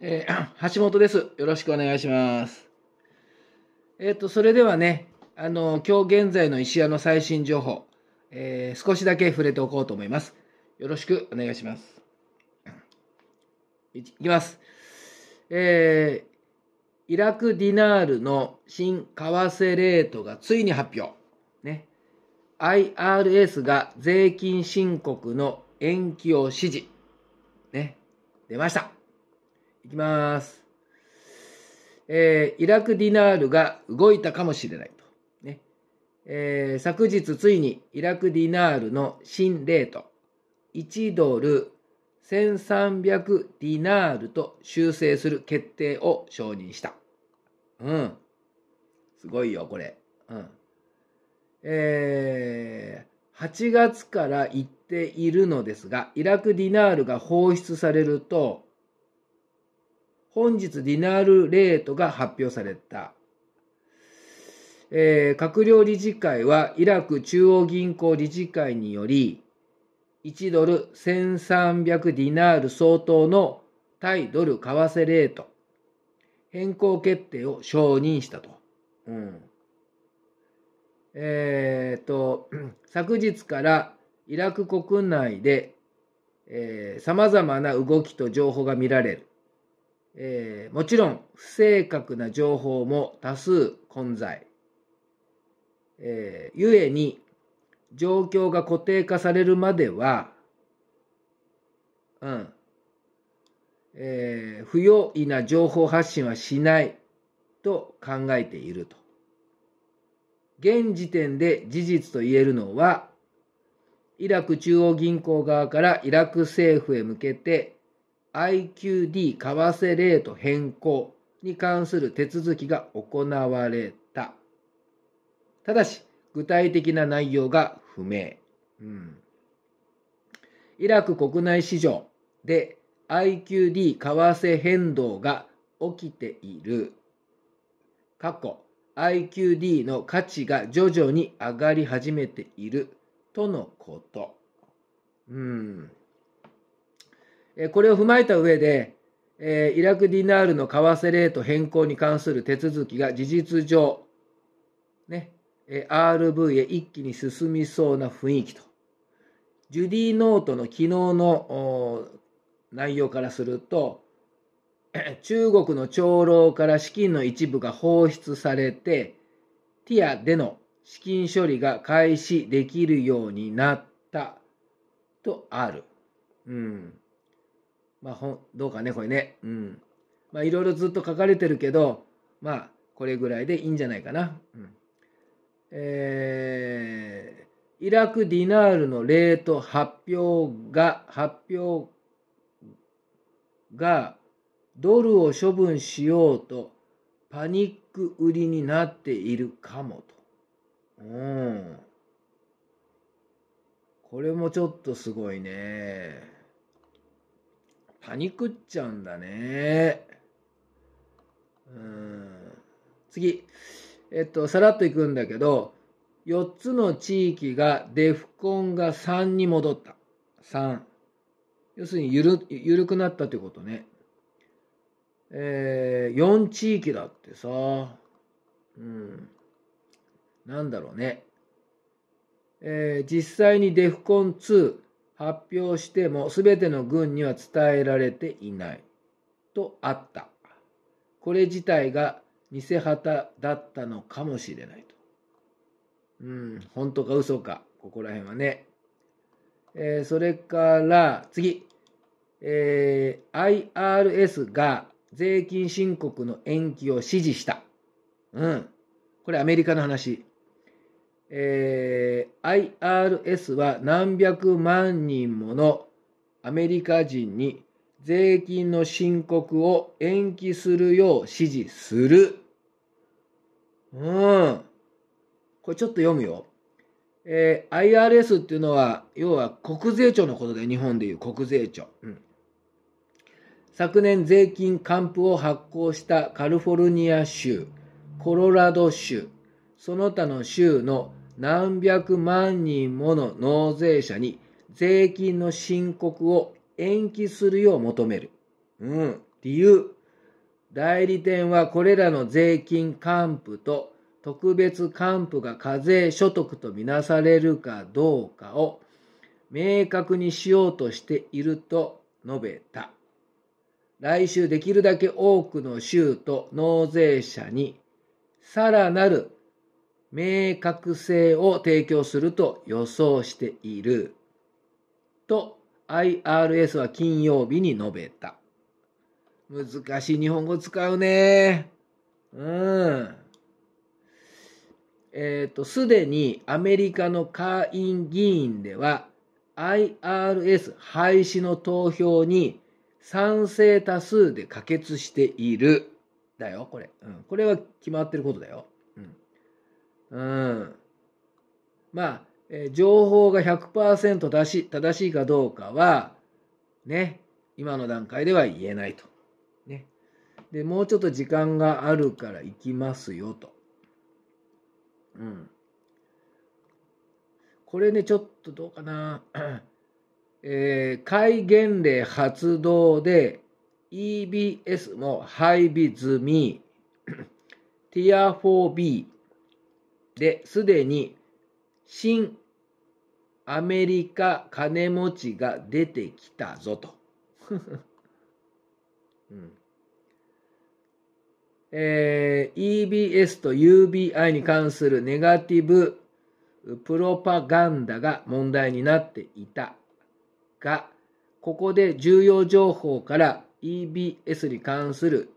えー、橋本です。よろしくお願いします。えっ、ー、と、それではね、あの、今日現在の石屋の最新情報、えー、少しだけ触れておこうと思います。よろしくお願いします。いきます。えー、イラクディナールの新為替レートがついに発表。ね。IRS が税金申告の延期を指示。ね。出ました。いきます。えー、イラクディナールが動いたかもしれないと。ねえー、昨日ついにイラクディナールの新レート1ドル1300ディナールと修正する決定を承認した。うん。すごいよ、これ。うん。えー、8月から言っているのですが、イラクディナールが放出されると、本日ディナールレートが発表された。えー、閣僚理事会はイラク中央銀行理事会により1ドル1300ディナール相当の対ドル為替レート変更決定を承認したと。うん、えっ、と、昨日からイラク国内で、えー、様々な動きと情報が見られる。えー、もちろん不正確な情報も多数混在。えー、ゆえに状況が固定化されるまでは、うん、えー、不用意な情報発信はしないと考えていると。現時点で事実と言えるのは、イラク中央銀行側からイラク政府へ向けて IQD 為替レート変更に関する手続きが行われた。ただし、具体的な内容が不明。うん、イラク国内市場で IQD 為替変動が起きている。過去 IQD の価値が徐々に上がり始めているとのこと。うん。これを踏まえた上で、えイラクディナールの為替レート変更に関する手続きが事実上、ね、RV へ一気に進みそうな雰囲気と。ジュディノートの昨日の内容からすると、中国の長老から資金の一部が放出されて、ティアでの資金処理が開始できるようになったとある。うん。まあ本、どうかね、これね。うん。まあ、いろいろずっと書かれてるけど、まあ、これぐらいでいいんじゃないかな。うん。えー、イラクディナールのレート発表が、発表が、ドルを処分しようとパニック売りになっているかもと。うん。これもちょっとすごいね。パニクっちゃうんだね。うん。次。えっと、さらっといくんだけど、4つの地域がデフコンが3に戻った。3。要するにゆる、ゆるくなったってことね。えー、4地域だってさ、うん。なんだろうね。えー、実際にデフコン2、発表しても全ての軍には伝えられていないとあったこれ自体が偽旗だったのかもしれないとうん本当か嘘かここら辺はね、えー、それから次、えー、IRS が税金申告の延期を指示したうんこれアメリカの話えー、IRS は何百万人ものアメリカ人に税金の申告を延期するよう指示する。うん。これちょっと読むよ。えー、IRS っていうのは、要は国税庁のことで、日本でいう国税庁。うん、昨年税金還付を発行したカリフォルニア州、コロラド州、その他の州の何百万人もの納税者に税金の申告を延期するよう求める。うん。理由。代理店はこれらの税金還付と特別還付が課税所得とみなされるかどうかを明確にしようとしていると述べた。来週できるだけ多くの州と納税者にさらなる明確性を提供すると予想している。と IRS は金曜日に述べた。難しい日本語使うね。うん。えっ、ー、と、すでにアメリカの下院議員では IRS 廃止の投票に賛成多数で可決している。だよ、これ。うん。これは決まってることだよ。うん。まあ、えー、情報が100%正し正しいかどうかは、ね、今の段階では言えないと。ね。で、もうちょっと時間があるから行きますよと。うん。これね、ちょっとどうかな。えー、戒厳令発動で EBS も配備済み、ティア 4B で、すでに新アメリカ金持ちが出てきたぞと。うんえー、EBS と UBI に関するネガティブプロパガンダが問題になっていたが、ここで重要情報から EBS に関する、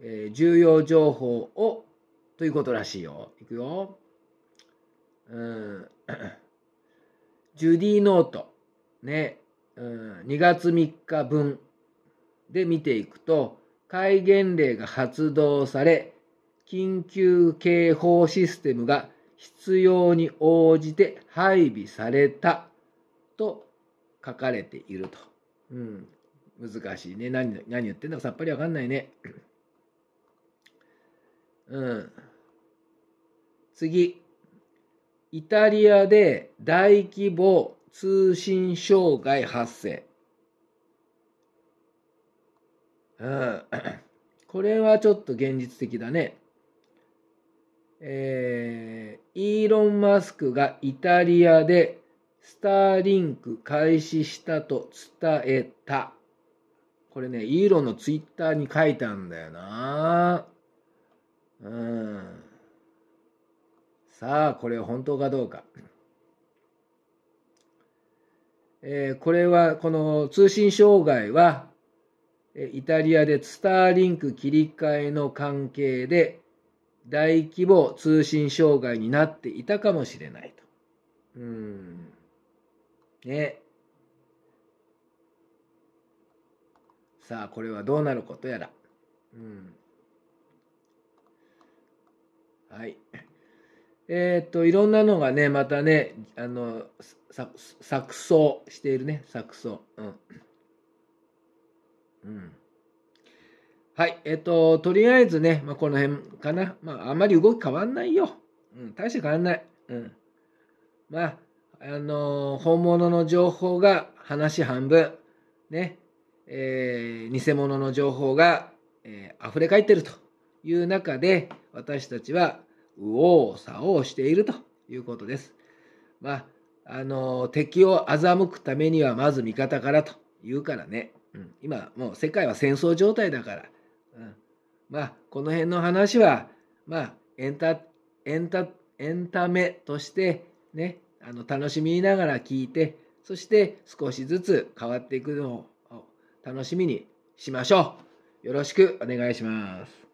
えー、重要情報をということらしいよ。いくよ。うん、ジュディノート。ね。うん、2月3日分で見ていくと、戒厳令が発動され、緊急警報システムが必要に応じて配備されたと書かれていると。うん、難しいね。何何言ってんだかさっぱりわかんないね。うん。次。イタリアで大規模通信障害発生。うん、これはちょっと現実的だね。えー、イーロン・マスクがイタリアでスターリンク開始したと伝えた。これね、イーロンのツイッターに書いたんだよな。うん。さあ、これは本当かどうか。えー、これは、この通信障害は、イタリアでスターリンク切り替えの関係で大規模通信障害になっていたかもしれないと。うん。ね。さあ、これはどうなることやら。うん。はい。えっ、ー、と、いろんなのがね、またね、あの、錯綜しているね、錯綜。うん。うん。はい、えっ、ー、と、とりあえずね、まあ、この辺かな。まあ、あまり動き変わんないよ。うん、大して変わんない。うん。まあ、あのー、本物の情報が話半分、ね、えー、偽物の情報が、えー、溢れ返ってるという中で、私たちは右往左往しているということです。まあ、あの、敵を欺くためにはまず味方からというからね、うん、今もう世界は戦争状態だから、うん、まあ、この辺の話は、まあ、エンタ、エンタ、エンタメとしてね、あの楽しみながら聞いて、そして少しずつ変わっていくのを楽しみにしましょう。よろしくお願いします。